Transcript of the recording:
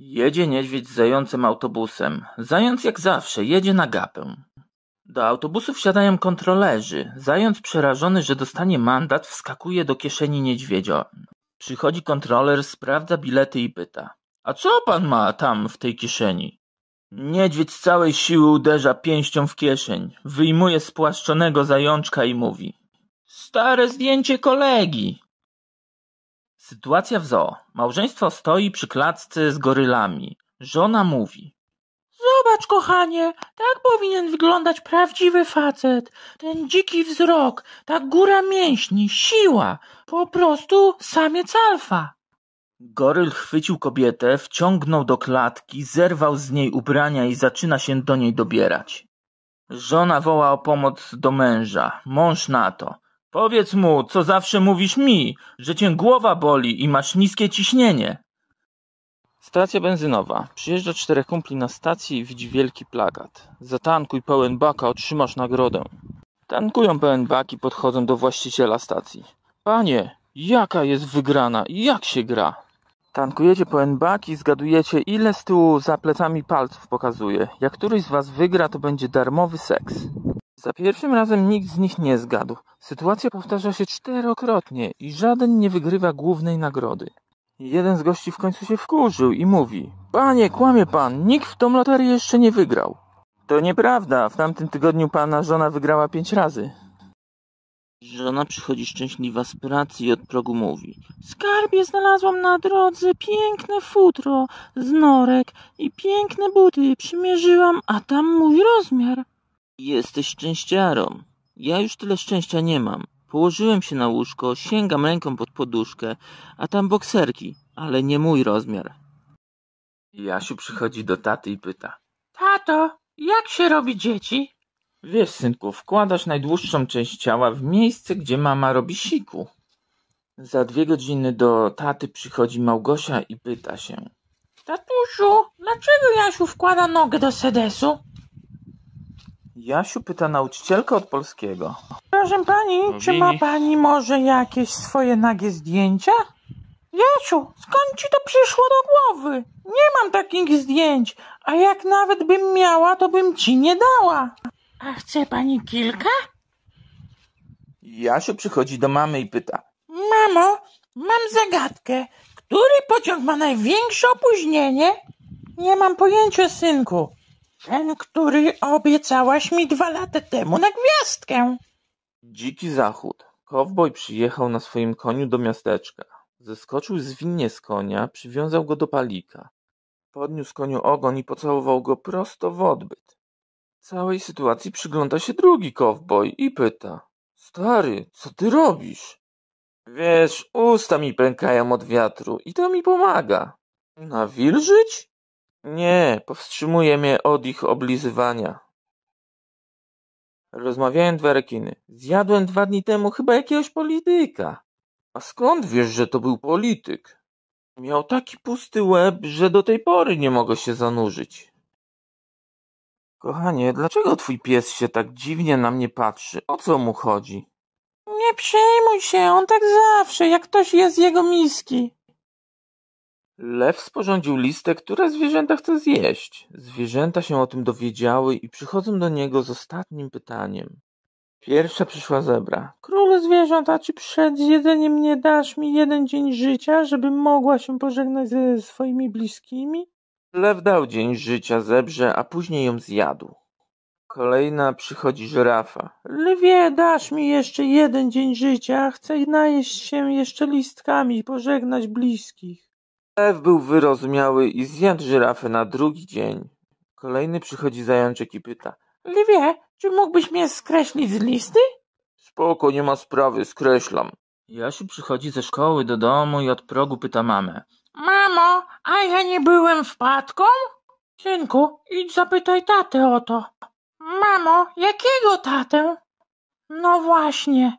Jedzie niedźwiedź z zającym autobusem. Zając jak zawsze jedzie na gapę. Do autobusu wsiadają kontrolerzy. Zając przerażony, że dostanie mandat, wskakuje do kieszeni niedźwiedzia. Przychodzi kontroler, sprawdza bilety i pyta. A co pan ma tam w tej kieszeni? Niedźwiedź z całej siły uderza pięścią w kieszeń, wyjmuje spłaszczonego zajączka i mówi. Stare zdjęcie kolegi. Sytuacja w zoo. Małżeństwo stoi przy klatce z gorylami. Żona mówi. Zobacz, kochanie, tak powinien wyglądać prawdziwy facet. Ten dziki wzrok, ta góra mięśni, siła. Po prostu samiec alfa. Goryl chwycił kobietę, wciągnął do klatki, zerwał z niej ubrania i zaczyna się do niej dobierać. Żona woła o pomoc do męża, mąż na to. Powiedz mu, co zawsze mówisz mi, że cię głowa boli i masz niskie ciśnienie. Stacja benzynowa. Przyjeżdża czterech kumpli na stacji i widzi wielki plakat. Zatankuj pełen baka, otrzymasz nagrodę. Tankują pełen bak i podchodzą do właściciela stacji. Panie, jaka jest wygrana? i Jak się gra? Tankujecie pełen bak i zgadujecie ile z tyłu za plecami palców pokazuje. Jak któryś z was wygra, to będzie darmowy seks. Za pierwszym razem nikt z nich nie zgadł. Sytuacja powtarza się czterokrotnie i żaden nie wygrywa głównej nagrody. Jeden z gości w końcu się wkurzył i mówi: Panie, kłamie pan, nikt w tą loterię jeszcze nie wygrał. To nieprawda, w tamtym tygodniu pana żona wygrała pięć razy. Żona przychodzi szczęśliwa z pracy i od progu mówi: Skarbie znalazłam na drodze piękne futro z norek i piękne buty. Przymierzyłam, a tam mój rozmiar. Jesteś szczęściarą. Ja już tyle szczęścia nie mam. Położyłem się na łóżko, sięgam ręką pod poduszkę, a tam bokserki, ale nie mój rozmiar. Jasiu przychodzi do taty i pyta. Tato, jak się robi dzieci? Wiesz, synku, wkładasz najdłuższą część ciała w miejsce, gdzie mama robi siku. Za dwie godziny do taty przychodzi Małgosia i pyta się. Tatusiu, dlaczego Jasiu wkłada nogę do sedesu? Jasiu pyta nauczycielkę od polskiego. Proszę pani, no czy ma pani może jakieś swoje nagie zdjęcia? Jasiu, skąd ci to przyszło do głowy? Nie mam takich zdjęć, a jak nawet bym miała, to bym ci nie dała. A chce pani kilka? Jasiu przychodzi do mamy i pyta. Mamo, mam zagadkę. Który pociąg ma największe opóźnienie? Nie mam pojęcia, synku. Ten, który obiecałaś mi dwa lata temu na gwiazdkę. Dziki zachód. Kowboj przyjechał na swoim koniu do miasteczka. Zeskoczył zwinnie z konia, przywiązał go do palika. Podniósł koniu ogon i pocałował go prosto w odbyt. Całej sytuacji przygląda się drugi kowboj i pyta. Stary, co ty robisz? Wiesz, usta mi pękają od wiatru i to mi pomaga. Nawilżyć? "Nie, powstrzymuje mnie od ich oblizywania." Rozmawiają dwa rekiny: „Zjadłem dwa dni temu chyba jakiegoś polityka." „A skąd wiesz, że to był polityk?" „Miał taki pusty łeb, że do tej pory nie mogę się zanurzyć." „Kochanie, dlaczego twój pies się tak dziwnie na mnie patrzy? O co mu chodzi?" „Nie przejmuj się, on tak zawsze, jak ktoś je z jego miski." Lew sporządził listę, które zwierzęta chce zjeść. Zwierzęta się o tym dowiedziały i przychodzą do niego z ostatnim pytaniem. Pierwsza przyszła zebra. Król zwierząt, a czy przed zjedzeniem nie dasz mi jeden dzień życia, żebym mogła się pożegnać ze swoimi bliskimi? Lew dał dzień życia zebrze, a później ją zjadł. Kolejna przychodzi żyrafa. Lwie, dasz mi jeszcze jeden dzień życia, chcę najeść się jeszcze listkami i pożegnać bliskich. Lew był wyrozumiały i zjadł żyrafę na drugi dzień. Kolejny przychodzi zajączek i pyta. Lewie, czy mógłbyś mnie skreślić z listy? Spoko, nie ma sprawy, skreślam. Jasiu przychodzi ze szkoły do domu i od progu pyta mamę. Mamo, a ja nie byłem wpadką? Synku, idź zapytaj tatę o to. Mamo, jakiego tatę? No właśnie,